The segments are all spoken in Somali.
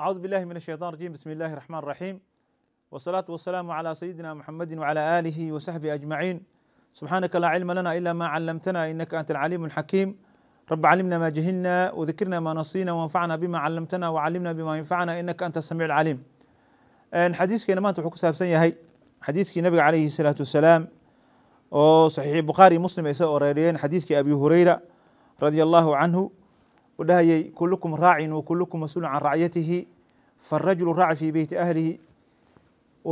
أعوذ بالله من الشيطان الرجيم بسم الله الرحمن الرحيم والصلاة والسلام على سيدنا محمد وعلى آله وصحبه أجمعين سبحانك لا علم لنا إلا ما علمتنا إنك أنت العليم الحكيم رب علمنا ما جهلنا وذكرنا ما نصينا وانفعنا بما علمتنا وعلمنا بما ينفعنا إنك أنت السميع العليم xadiiskeenna maanta wuxuu ku saabsan yahay xadiiskii nabiga calayhi salaatu wasalaam oo saxiixi bukhaari muslim ay soo arooriyeen xadiiskii abi hureyra radia u dhahayay kulukum raacin wa kulukum mas-uulun can racyatihi farajulu raaci fii beyti ahlihi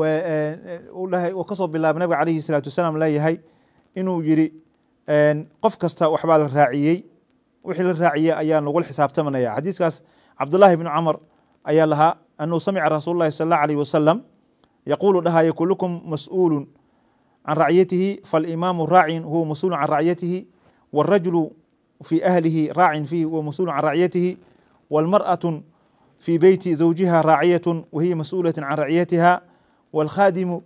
eh, uu kasoo bilaaba nabiga calayhi salaatu wasalaam leeyahay inuu yiri qof kasta waxbaa la raaciyey wixii la raaciyey ayaa lagu xisaabtamanaya xadiiskaas cabdullahi bni camar ayaa lahaa anuu samica rasuulu lahi sal allahu alayh wasalam yaquulu dhahaya kulukum mas-uulun can racyatihi falimaamu raacin huwa mas-uulun can racyatihi warajulu وفي أهله راع فيه ومسؤول عن رعيته والمرأة في بيت زوجها راعية وهي مسؤولة عن رعيتها والخادم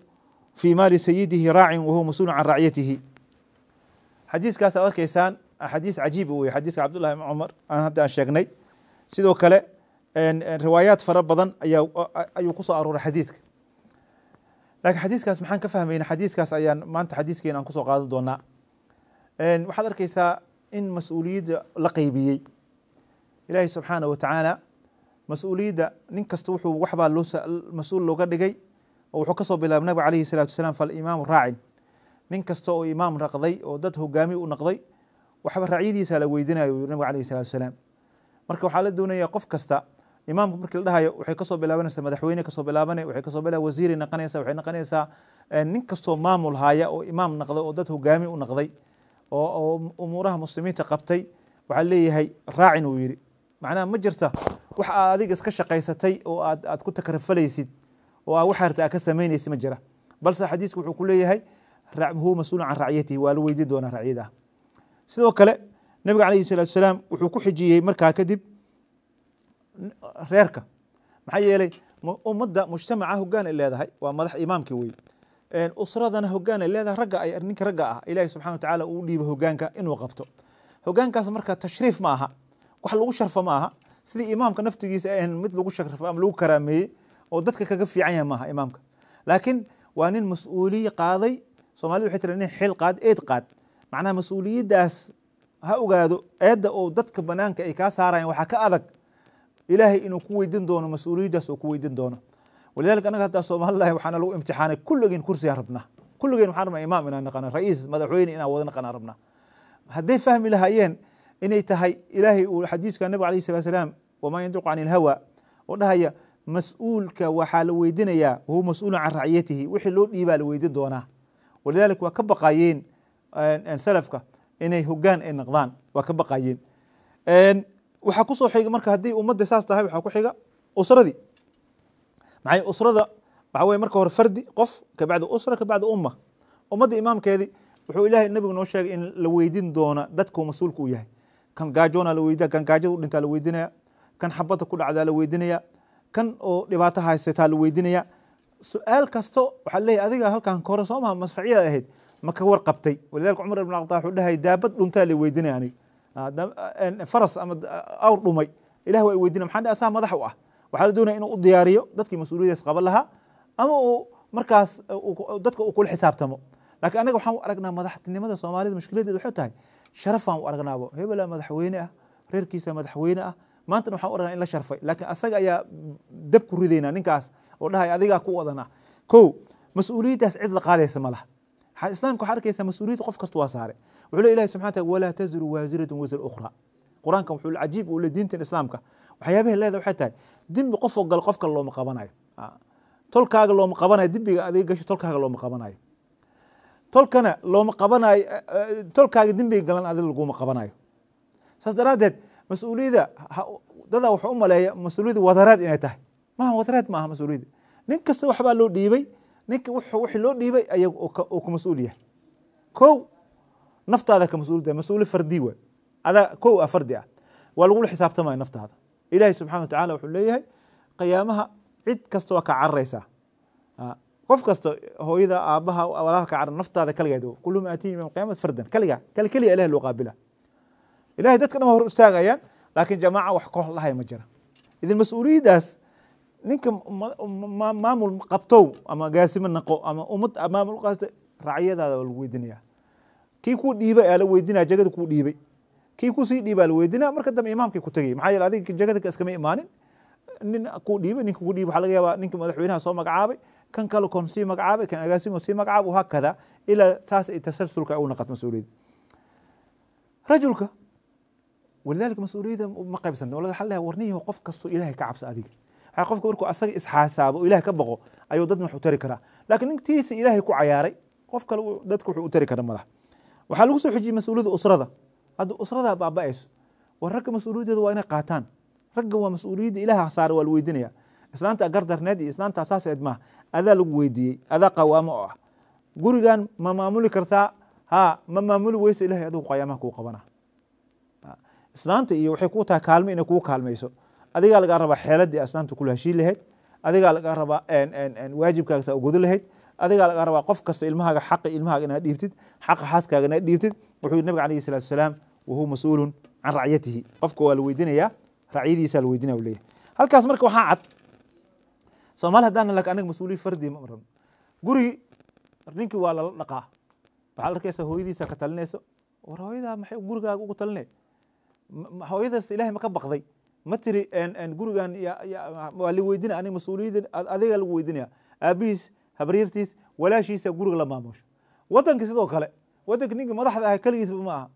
في مال سيده راع وهو مسؤول عن رعيته xadiis kaas ad arkaysaan xadiis cajiib wey xadiiska cabdullahi ibn cumar aan hadda aan sheegnay sidoo kale riwaayaad fara badan ayaa ayuu kusoo arooray xadiiska laakiin xadiiskaas maxaan ka fahmayna xadiiskaas ayaan maanta xadiiskeena aan kusoo qaadan doonaa waxaad arkaysaa in mas-uuliyadda la qaybiyey ilaahay subxaana wa tacaala mas-uuliyadda nin kasta wuxuu waxbaa loo mas-uul looga dhigay oo wuxuu kasoo bilaab nabiga calayhi salatu wasalaam falimaamu raacin nin kasta oo imaam naqday oo dad hogaami u naqday waxba raacyadiisa la weydinayo yuri nabiga alayhi salatu wasalaam marka waxaa la doonaya qof kasta imaamka markii la dhahayo waxay kasoo bilaabanaysaa madaxweyne kasoo bilaabane waxay kasoo bilaa wasiiri naqanaysa waxay naqanaysaa nin kastoo maamul haya oo imaam naqday oo dad hogaami u naqday oo umuuraha muslimiinta qabtay waxaa leeyahay raacin uu yidhi macnaha ma jirta wax aad adiga iska shaqaysatay oo aad aad ku takarfalaysid oo aa waxaa rabta aad ka samaynaysid ma jira balse xadiisku wuxuu ku leeyahay huwa mas-uulun can raciyatihi waa la weydiin doonaa racyada sidoo kale nabiga calayhi salatu salaam wuxuu ku xijiyey markaa kadib reerka maxaa yeelay ummadda mujtamaca hoggaan ay leedahay waa madax imaamkii weye usradana hogaan ay leedahay ragga ay ninka ragga ah ilaahay subxana watacaala uu dhiibo hogaanka inuu qabto hogaankaas marka tashriif ma aha wax lagu sharfo ma aha sidii imaamka naftigiisa ahan mid lagu sharfo ama lagu karaameeyey oo dadka kaga fiican yahay maaha imaamka laakiin waa nin mas-uuliye qaaday soomaalida waxay tira nin xil qaad eed qaad macnaha mas-uuliyaddaas ha ogaado eedda oo dadka banaanka ay kaa saarayaan waxaa ka adag ilaahay inuu ku weydin doono mas-uuliyaddaas oo ku weydin doono walidalika anaga hadda somalilah waxaana lagu imtixaanay kulligeen kursigaa rabnaa kulligeen waxaan rabnaa imaam inaan naqana ra'iis madaxweyne inaan wada naqanaa rabnaa hadday fahmi lahaayeen inay tahay ilaahay uu xadiiska nabiga alayhi salatu salaam wamaa yantiqu cani ilhawa oo dhahaya mas-uulka waxaa la weydiinayaa huwa mas-uulun can raciyatihi wixii loo dhiibaa la weydin doonaa walidalik waa ka baqaayeen salafka inay hogaan ay naqdaan waa ka baqaayeen waxaa kusoo xiga marka haddii ummadda saas tahay waxaa ku xiga usradii maay usrada waxaa weye marka hore fardi qof kabacdi usra kabacdi umma ummadda imaamkeedii wuxuu ilahay nabigu noo sheegay in la weydin doona dadkuu mas-uulka u yahay kan gaajoona la weydiya kan gaajada u dhintaa la weydinaya kan xabadda ku dhacdaa la weydinaya kan oo dhibaato haysataa la weydinaya su-aal kasto waxaa leeyahy adiga halkan hore soo maha masracyada ahayd ma ka warqabtay walidalika cumar ibn qata wuxuu dhahay daabad dhuntaa la weydinaya aniga ah, faras ama ah, awr dhumay ilah waa i weydinaya maxaa dhe asaha madax u ah waxaa la doonaya inuu u diyaariyo dadkii mas-uuliyadaas qaban lahaa ama uu markaas dadka uu kula xisaabtamo lakiin annaga waxaan u aragnaa madaxtinimada soomaalida mushkiladeed waxay tahay sharafaan u aragnaabo hebela madaxweyne ah reerkiisa madaxweyne ah maantana waxaan u aragnaa in la sharfay laakiin asaga ayaa dab ku ridaynaa ninkaas oo dhahaya adigaa ku wadana kow mas-uuliyaddaas cid la qaadaysa ma laha islaamka waxaa arkaysa mas-uuliyadda qof kasta waa saare wuxuu le ilahi subxana taala walaa taziru waasiratu wasir ukhra qur-aanka wuxuu cajiib uu diintan islaamka waxyaabaha leeda waxay tahay dembi qofoo galo qofka looma qabanayo ah, tolkaaga looma qabanayo dembiga adiga gasho tolkaaga looma qabanayo tolkana looma qabanayo eh, eh, tolkaaga dembiga galan adiga laguma qabanayo saas daraaddeed mas-uuliyadda dadaa wuxuu u maleeya mas-uuliyadda wadaraad inay tahay maaha wadaraad ma mas-uuliyadda nin kasta waxbaa loo dhiibay ninka wixii loo dhiibay ayaga oo ku mas-uul yahay kow naftaada ka mas-uulidda mas-uuli fardi waay adaa kow ah fardi ah waa lagula xisaabtamaya naftaada ilahi subxana wa tacala wuxuu leeyahay qiyaamaha cid kasta waa kaa cararaysaa ah, qof kasta hooyada aabaha walaalka carar naftaada kaligeed kulum aatihi yawma alqiyamati fardan kaligaa kal keliya ilahi loo qaabila ilahay dadka dhan waa hor istaagayaan laakiin jamaaca wax koox lahaya ma jira idin mas-uuliyaddaas ninka maamul qabtow ama gaasimo naqo ama ummad maamul qaasta racyadaada waa lagu weydiinaya kii kuu dhiibay aa la weydinaya jagada kuu dhiibay kii kusii dhiiba la weydina marka dambe imaamkii ku tegay maxaa yeele adiga jagada iskama imaanin nin ku dhiibay ninka ku dhiibay waxa laga yaabaa ninka madaxweynaha soo magacaabay kan kale kon sii magacaabay kan agaasimo sii magacaabay wahakada ilaa saas ay tasalsulka u naqat mas-uuliyadda rajulka walidalika mas-uuliyadda ma qaybsanta wala waxaa leeyahay warniyahu qof kastoo ilaahay ka cabsa adiga waxaa qofka markuu asaga isxaasaabo ilahay ka baqo ayuu dadna wax u tari karaa laakiin nintiisa ilaahay ku cayaaray qof kale dadka wuxuu u tari kara malaha waxaa lagu soo xijiyey mas-uuliyadda usrada hadda usradaa baabaayso ayso war ragga mas-uuliyaddeeda waa inay qaataan ragga waa mas-uuliyadda ilaah saare waa la weydiinaya islaanta gardarneed iyo islaanta saas eed adaa lagu weydiiyey adaa qawaamo oo ah gurigan ma maamuli kartaa ha ma maamuli weysa ilahay adigu qayaamaha kuu qabana islaanta iyo waxay kuu tahay kaalmo inay kuu kaalmayso adigaa lagaa rabaa xeeladii islaanta kula heshiin lahayd adigaa lagaa rabaa waajibkaagsa ugodo lahayd adigaa lagaa rabaa qof kasta ilmahaaga xaqa ilmahaaga inaad dhiibtid xaqa xaaskaaga inaad dhiibtid wuxuu yidhi nabiga alayhi salatu wasalaam wahuwa mas-uulun can racyatihi qofka waa la weydiinayaa racyadiisaa la weydiinaya u leeyahay halkaas marka waxaa cad soomaali haddaan lak anaga mas-uuliya fardi ma rabno guri ninkii waa lala dhaqaa waxaad arkaysa hooyadiisa ka talinayso war hooyadaa maxay gurigaaga ugu talinay hooyadaas ilaahay ma ka baqday ma tiri gurigan waa la weydiinaya aniga mas-uuliyadda adigaa lagu weydiinaya aabihiis habaryartiis walaashiisa guriga la maamusho wadanki sidoo kale wadanki ninki madaxda ah keligiisba ma aha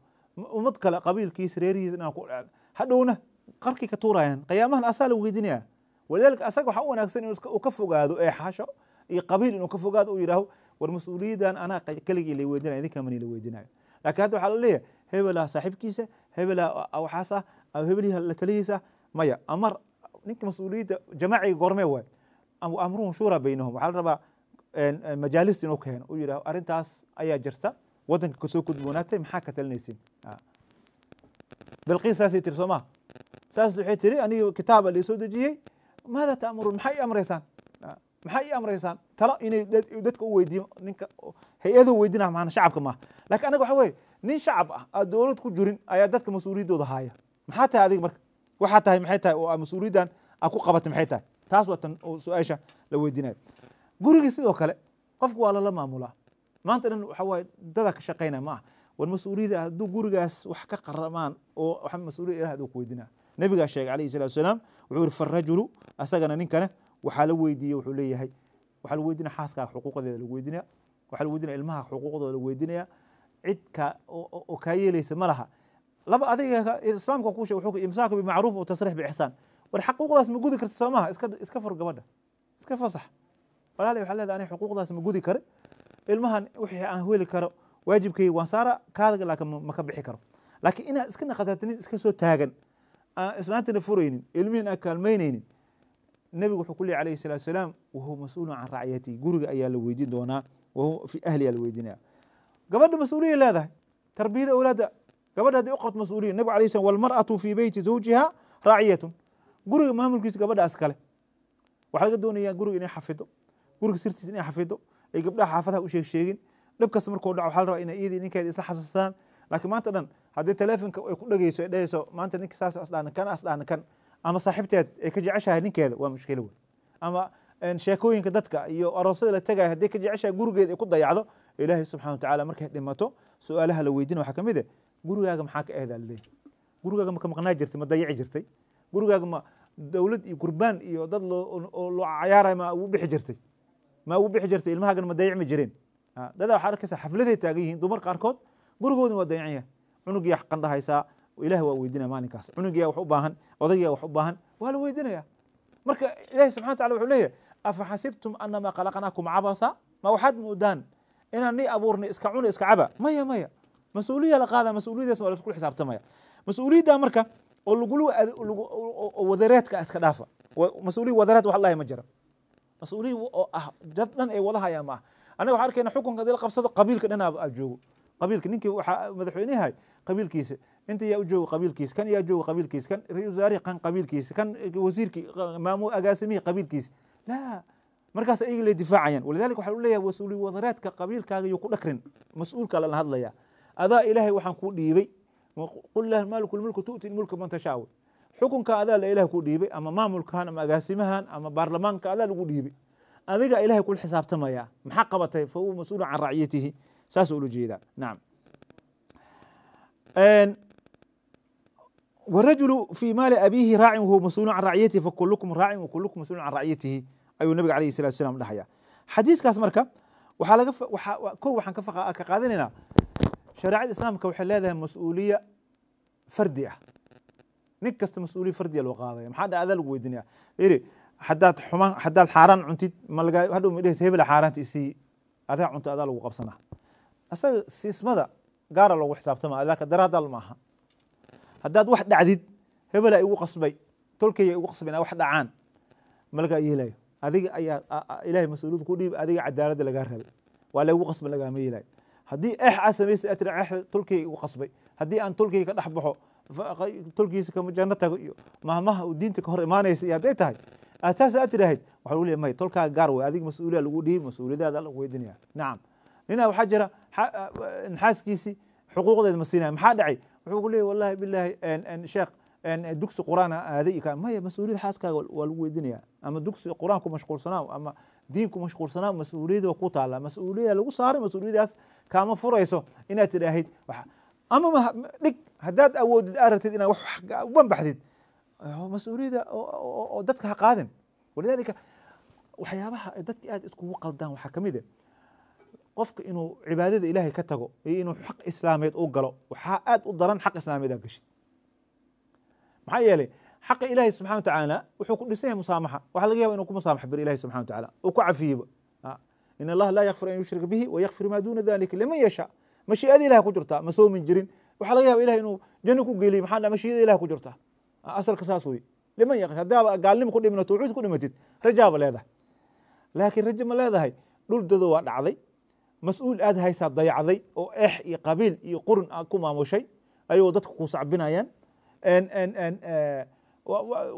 ummad kale qabiilkiisa reerihiisa dhan hadhowna qarkay ka tuurayaan qiyaamahan asaa lagu weydinaya walidaalika asaga waxaa u wanaagsan inuu ka fogaado eexasho iyo qabiil inuu ka fogaado u yidhaaho war mas-uuliyadan anaa keligii la weydinaya idinka mani la weydinayo lakin hadda waxaa la leeyahay hebelaha saaxiibkiisa hebelaha waxaas ah hebelha la talihiisa maya amar ninka mas-uuliyadda jamaaciga goormee waay amruhum shura baynahum waxaa la rabaa majaalista inuu keeno uu yidhahdo arrintaas ayaa jirta waddanka kasoo gudboonaatay maxaa ka talinaysin ah. bilqiis saasay tiri soo ma saas waxay tiri aniga kitaaba lii dejiyey maada ta'muruun maxaa ii amraysaan ah. maxaa ii amraysaan talo inay dadka u weydiiyo ninka hay-adu weydinaa maana shacabka maaha laakiin anaga waxa weeye nin shacab ah aan dowlad ku jirin ayaa dadka mas-uuliyaddooda haaya maxaa tahay adiga marka waxaa tahay maxay tahay oo aa mas-uuliyaddan aad ku qabatay maxay tahay taas waa tan oo su-aasha la weydiinayo gurigii sidoo kale qofku waa lala maamulaa maanta dhan waxa waaye dadaa ka shaqaynaa maaha war mas-uuliyadda ah hadduu gurigaas wax ka qaramaan oo wax mas-uuliyad ilaah aduu ku weydinaa nebigaa sheegay alayhi salatu wasalaam wuxuu yidhi farajulu asagana ninkane waxaa la weydiiyey wuxuu leeyahay waxaa lagu weydinaya xaaskaaga xuquuqdeeda lagu weydinaya waxaa lagu weydinaya ilmaha xuquuqdooda lagu weydinaya cid ka oo kaa yeelaysa ma laha laba adiga islaamka kuu sheeg wuxuu imsaaku bimacruuf wa tasriix biixsaan war xaquuqdaas ma gudi karta soo maaha iska iska fur gabadha iska fasax walaalay waxaa leedahay ani xuquuqdaas ma gudi kare ilmahan wixii aan heli karo waajibkay waan saara kaadaga laakiin ma ka bixi karo laakiin inaad iska naqataatinin iska soo taagan aan islaantana furaynin ilmihin aan kaalmaynaynin nebigu wuxuu ku leeyi alayhi salatu salaam wahuwa mas-uulun can racyatihi guriga ayaa la weydiin doonaa wahuwa fi ahliyaa la weydiinaya gabadha mas-uuliya leedahay tarbiyada awlaadda gabadha haddii u qabto mas-uuliya nebigu alayhi salam walmar'atu fi beyti zawjiha raaciyatun guriga maamulkiisa gabadha iskale waxaa laga doonayaa guriga inay xafido guriga sirtiis inay xafido ay gabdhaha xaafadaha u sheegsheegin dhibkas markuu dhaco waxa la rabaa inay iyadii ninkeeda isla xasuustaan laakiin maanta dhan haddii teleefonka ay ku dhegeyso ay dhehayso maanta ninka saas asdhahna kan asdhahna kan ama saaxiibteed ay ka jeceshahay ninkeeda waa mushkilo weyn ama sheekooyinka dadka iyo aroosyada la tegaya haddii ka jeceshahay gurigeeda ay ku dayacdo ilaahay subxana watacaala markay dhimato su-aalaha la weydiina waxaa ka mid eh gurigaaga maxaa ka ehdaa laleeyahay gurigaaga ma maqnaa jirtay ma dayici jirtay gurigaaga ma dowlad iyo gurbaan iyo dad loo loo cayaaraya ma ugu bixi jirtay ma ugu bixi jirta ilmahagan ma dayacmi jireen dada waxaad arkaysa xafladay taagan yihiin dumar qaarkood gurigoodin waa dayacan yahay cunugiyaa qandhahaysaa ilahi waa weydinaya maalinkaas cunugiyaa wax u baahan odaygiyaa wax u baahan waa la weydinaya marka ilahi subxana wataala wuxuu leeyahy afa xasibtum anamaa khalaqnaakum cabasa ma waxaad moodaan inaan ni abuurnay iska cuna iska caba maya maya mas-uuliya la qaada mas-uuliyadaas waa laisku xisaabtamaya mas-uuliyadda marka oo lagulu wadareedka iska dhaafa mas-uuliya wadareed wax lahay ma jira mas-uuliyin oo ah dad dhan ay wada hayaan maaha annaga waxaa arkayna xukunka hadii la qabsado qabiilka dhan joogo qabiilka ninkii waxaa madaxweynahay qabiilkiisa inta yaa u qabiilkiisa kan yaa jooga qabiilkiisa kan ra-iisul wasaarihi kan qabiilkiisa kan wasiirkii maamu agaasimihii qabiilkiisa laa markaas ayaga lay difaacayaan walidalik waxaa u leeyahay mas-uuliy wadaraadka qabiilkaaga yuu ku dhakrin mas-uulka lala hadlaya adaa ilaahay waxaan kuu dhiibay qul lah maalikul mulku tu'ti lmulka man tashaa xukunka adaa la ilaah ku dhiibay ama maamulkan ama agaasimahan ama baarlamaanka adaa lagu dhiibay adiga ilahay kula xisaabtamaya maxaa qabatay fahuwa mas-uulu can racyatihi saas ula jeedaa nacam wrajulu fi maali abiihi raacin wahuwa mas-uulu can racyatihi fakulukum raacin wakulukum mas-uulu can racyatihi ayuu nabiga alayh salatu salam dhahaya xadiiskaas marka waxaa laga ko waxaan ka qaadanaynaa shareecada islaamka waxay leedahay mas-uuliya fardi ah nin kasta mas-uuliya fardiya loo qaadaya maxaa dhacdaa lagu weydiinaya yidhi haddaad xumaan haddaad xaaraan cuntid malaga hadhow ma dhehaysa hebela xaaraanta isii adaa cunto adaa lagu qabsanaa asaga siismada gaara loogu xisaabtama adaa daraadaal ma haddaad wax dhacdid hebela igu qasbay tolkaya igu qasbay inaa wax dhacaan malagaa yeelayo adiga ayaa ilahay mas-uuliyadu ku dhiib adiga cadaaladda lagaa rabay waa laygu qasban lagaama yeelayo haddii eex aa samaysay atri eexda tolkaya igu qasbay haddii aan tolkaya ka dhex baxo tolkiisa janno tago iyo mahmaha uu diinta ka hor imaanaysa iyo hadday tahay asaas aad tidhahayd waxa ley may tolkaa gaar wey adig mas-uuliya lagu dhihin mas-uuliyadaada lagu weydinaya nacam ninaa waxaa jira naxaaskiisii xuquuqdeeda ma siinaya maxaa dhacay wuxuu ku leeyay wallahi bilaahi sheekh dugsi qur-aana aaday maya mas-uuliyad xaaskaaga waa lagu weydinaya ama dugsi qur-aan ku mashquulsanaa ama diin ku mashquulsanaa mas-uuliyad waa ku taala mas-uuliyada lagu saaray mas-uuliyadaas kaama furayso inaad tidhaahid ama dhig haddaad awoodid aad rabtid inaad wax ubanbaxdid mas-uuliyadda oo dadka ha qaadin walidaalika waxyaabaha dadka aad iskugu qaldaan waxaa ka mid a eh. qofka inuu cibaadada ilaahay ka tago iyo inuu xaq islaameed uu galo waxaa aad u daran xaq islaameed aad gashid maxaa yeelay xaqa ilaahay subxana watacaala wuxuu ku dhisan yahay musaamaxa waxaa laga yaba inuu ku musaamax biro ilahi subxana watacaala uu ku cafiyeba ah, in allaha laa yakfir an yushrika bihi wayakfir maa duuna dalika liman yashaa mashiiada ilahay ku jirtaa ma soomin jirin waxaa laga yaba ilahay inuu jani ku geeliy maa mashiiada ilah ku jirtaa ah, asalka saas wey liman yaqin haddaaba gaalnimo ku dhiminato wucuud ku dhimatid rajaaba leedahay laakiin rajo ma leedahay dhul dado waa dhacday mas-uul aad haysaa dayacday oo ex iyo qabiil iyo qurin aad ku maamushay ayuu dadka ku sacbinayaan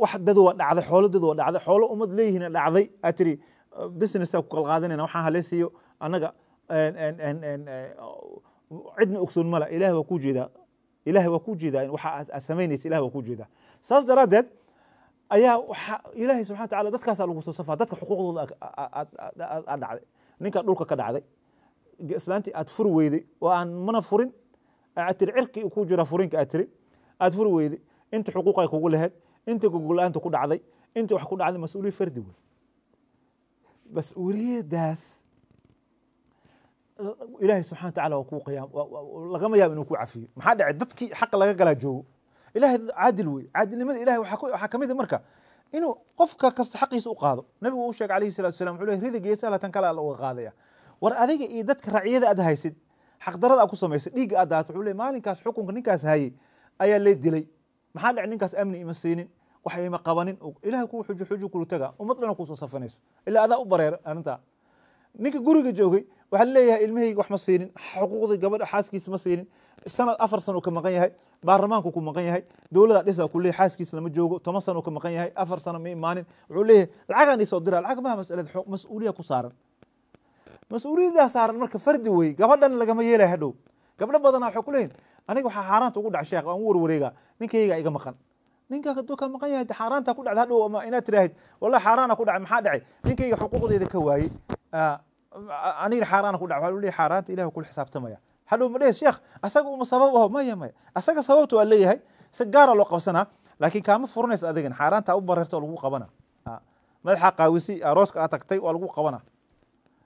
wax dado waa dhacday xoolo dado waa dhacday xoolo ummad leeyihiina dhacday aad tiri businessaa ku kalqaadanayna waxaan haleysiiyo annaga cidna ogsoon male ilahay waa kuu jeedaa ilahay waa kuu jeedaa waxa aad samaynaysa ilahay waa kuu jeedaa saas daraaddeed ayaa waxa ilaahay subxana wa dadkaasaa lagu soo safaa dadka xuquuqdooda aad dhacday ninkaa dhulka ka dhacday islaantii aad furi weyday oo aan mana furin aad tiri cirkii ku jira furinka aad tiri aad furi weyday inta xuquuqay kugu lahayd inta gogol-aanta ku dhacday inta wax ku dhacday mas-uuliya fardi wey mas-uuliyadaas ilaahay subxana watacala waa kuu qiyaam lagama yaabo inuu ku cafiyo maxaa dhacay dadkii xaqa laga galaa joogo ilaahay caadil wey caadilnimada ilahay waxaa kamid a marka inuu qofka kasta xaqiisa u qaado nabigu uu sheegay alayhi salatu wasalam wuxuu leey rida geesaala tan kale alla uga qaadaya war adiga iyo dadka raciyada aad haysid xaqdarada aad ku samaysay dhiigga aad daato wuxuu leey maalinkaas xukunka ninkaas hayay ayaa lee dilay maxaa dhacay ninkaas amni ima siinin waxayma qabanin ilahay kuu xujo xujo kulu taga ummad dhana kuusoo safanayso ilaa adaa u bareer arrintaa ninka guriga joogay waxaa leeyahay ilmahayga wax ma siinin xuquuqdii gabadha xaaskiisa ma siinin sanad afar san ka maqan yahay baarlamaanku ku maqan yahay dowlada dhisa ku leeyahy xaaskiisa lama joogo toban san ka maqan yahay afar sana ma imaanin wuxuu leeyahay lacagaan isoo dira lacag maha masalad mas-uuliya ku saaran mas-uuliyaddaa saaran marka fardi wey gabadhan lagama yeelay hadhow gabdho badanaa waxay ku leeyihin aniga waxaa xaaraanta ugu dhac sheekh waan warwareegaa ninkayga iga maqan ninka haduu ka maqan yahay xaaraanta ku dhacda hadhow ama inaad tiraahid wallahi xaaraana ku dhacay maxaa dhacay ninkayga xuquuqdeeda ka waayey ah, anigana xaaraana ku dhacay waxaa leeyahay xaaraanta ilahu kula xisaabtamaya hadhow ma dhehe sheekh asaga uma sabab aho maya maya asaga sababta waa leeyahay si gaara loo qabsanaa laakiin kaama furanayso adigan xaaraanta u bararta waa lagu qabana ah, madaxa qaawisi arooska ah, aa tagtay waa lagu qabana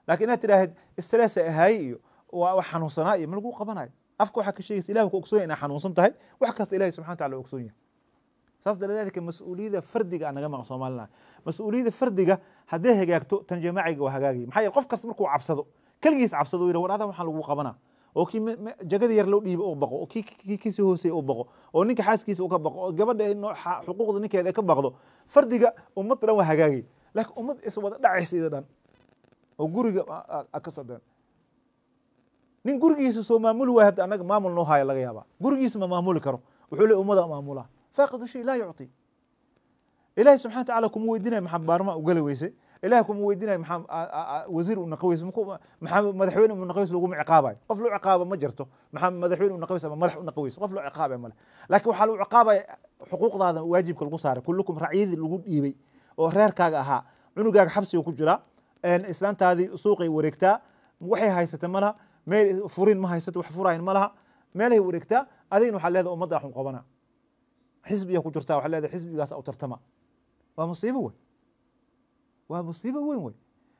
laakiin inaad tiraahid stress ahaay iyo waa xanuunsanaa iyo ma lagu qabanayo afka waxaa ka sheegaysa ilahu ka ogsoon yahay inaa xanuunsan tahay wax kasta ilahi subxana wa tacala ogsoon yahay saas dalka mas-uuliyada fardiga anaga maq soomaalina mas-uuliyada fardiga hadday hagaagto tan jamaaciga waa hagaagay maxaa yeele qof kasta markuu cabsado keligiis cabsado yidha war adaa waxaan lagu qabanaa oo kii jagada yar loo dhiibo u baqo oo kii kiisi hooseeye u baqo oo ninka xaaskiisa ka baqo oo gabadha xuquuqda ninkeeda ka baqdo fardiga ummad dhan waa hagaagay laakiin ummad iswada dhacaysa ida dhan oo guriga kasoo dhan nin gurigiisa soo maamuli waaya hadda annaga maamul noo haayo laga yaabaa gurigiisa ma maamuli karo wuxuu le ummada maamulaa faaqidu shay laa yucطi ilahay subxana wa tacala kuma weydinayo maxaa baarma ugala weysay ilahay kuma weydinayo maxaa wasiir u naqa weysay maxaa madaxweyne u naqa weysay laguma ciqaabayo qof loo ciqaaba ma jirto maxaa madaxweyne u naqa weysay ama madax u naqa weysay qof loo ciqaabaya male laakiin waxaa lagu ciqaabaya xuquuqdaada waajibka lagu saaray kullukum racyadii lagu dhiibay oo reerkaaga ahaa cunugaaga xabsiga ku jira islaantaadii suuqay wareegtaa waxay haysata malaha meel furiin ma haysato wax furayn ma laha meelhay wareegtaa adigna waxaa leedaha ummadda axun qabana xisbiya ku jirtaa waa leedahay xisbigaas u tartama waa musiibo weyn waa musiibo weyn wey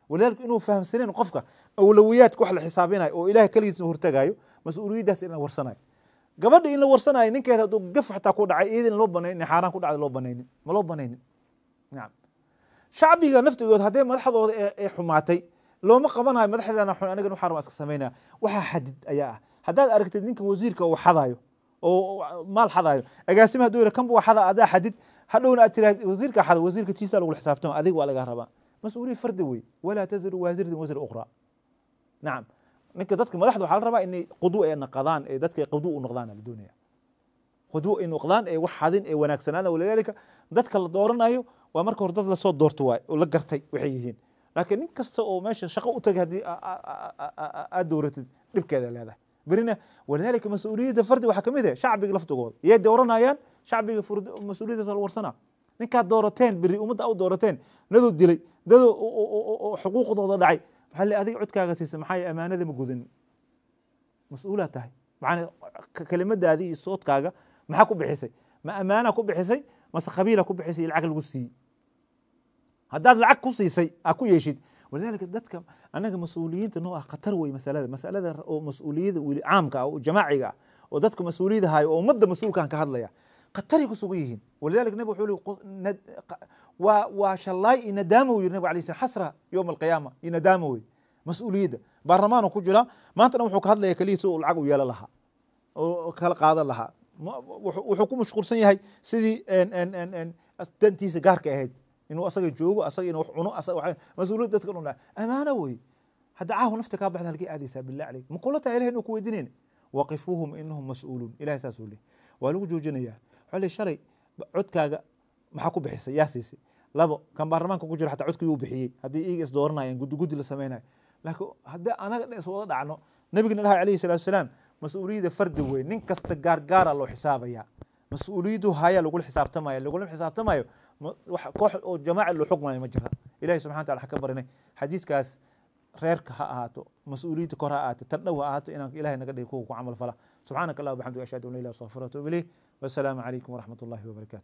walidaalika inuu fahamsaneen qofka awlawiyaadka wax la xisaabinayo oo ilahay keligiisna hortagaayo mas-uuliyaddaas in la warsanayo gabadha in la warsanayo ninkeeda hadduu gaf xataa ku dhacay iyada in loo banayn xaaraan ku dhacday loo banaynin ma loo banaynin nacam shacbiga naftigood haddee madaxdooda ee xumaatay looma qabanayo madaxdeedana xun anigan waxaan rabaa iska samaynaya waxaa xadid ayaa ah haddaad aragtid ninka wasiirka uu xadayo maal xadayo agaasim haduu kan buu xada adaa xadid hadhowna aad tira wasiirka xada wasiirka tiisa lagula xisaabtama adiga waa lagaa rabaa mas-uuliya fardi wey walaa taziru waasirdin wasir ukhraa nacam ninka dadka madaxda waxaa la rabaa inay qudu ay naqadaan ee dadka qudu u noqdaan la doonaya qudu ay noqdaan ee wax xadin ee wanaagsanaadaan walidaalika dadka la dooranayo waa marka hore dad lasoo doorto waay oo la gartay waxay yihiin laakiin nin kasta oo meesha shaqo u tagay haddii aad dowratid dhibkeeda leedahay berina walidalika mas-uuliyadda fardi waxaa kamid ah shacbiga lafdigooda yay dee oranayaan shacbiga mas-uuliyaddaas la warsana ninkaad doorateen beri ummadda u doorateen nadoo dilay daduu xuquuqdooda dhacay maxaa le adiga codkaaga siisa maxaa amaanada ma gudan mas-uulaad tahay macana kelimadaadii iyo soodkaaga maxaa ku bixisay ma amaana ku bixisay mase khabiila ku bixisay lacag lagu siiyey haddaad lacag ku siisay aa ku yeeshid walidalika dadka anaga mas-uuliyiinta noo ah khatar wey masalada masalada oo mas-uuliyada caamka ah jamaaciga ah oo dadka mas-uuliyada hayo oo ummadda mas-uulkan ka hadlaya khataray ku sugan yihiin walidalika nabig wuxuu waa waa shallaay iyo nadaama uu yiri nabig alayh slam xasra yowma alqiyaama iyo nadaama wey mas-uuliyadda baarlamaanuu ku jira maanta wuxuu ka hadlaya keliya si uu lacag u yeelan lahaa oo kala qaadan lahaa wuxuu ku mashquulsan yahay sidii dantiisa gaarka ahayd inuu asaga joogo asaga inuu wax cuno mas-uuliyad dadka dhan amaana wey hadda caahu nafta kaa baxda halkii aadaysaa billah calayk ma kula tahay ilahi inuu ku weydiinayn waqifuuhum inahum mas'uuluun ilahay saasuu leehy waa lagu joojinayaa waxaa lehy shalay codkaaga maxaa ku bixisay yaa siisay labo kan baarlamaanka ku jira xataa codkii uu bixiyey haddii iyaga is dooranayeen la samaynayo laakiin haddii anaga dhan is dhacno nabigina dhahay alayhi salatu wasalaam mas-uuliyadda fardi weyn nin kasta gaargaara loo xisaabayaa mas-uuliyaddu haya lagula xisaabtamayo lagula xisaabtamayo koox oo jamaaca loo xugmayo ma jira ilahi subxana wataala waxa ka barinay xadiiskaas reerka ha ahaato mas-uuliyadda kor ha ahaato tan dhow ha ahaato inaan ilahay naga dhigi kuwa ku camal fala subxaanaka allah bxamdiga ashhadu an la ilah astaqfir atuub ilayh wasalaamu calaykum waraxmat ullahi wabarakatu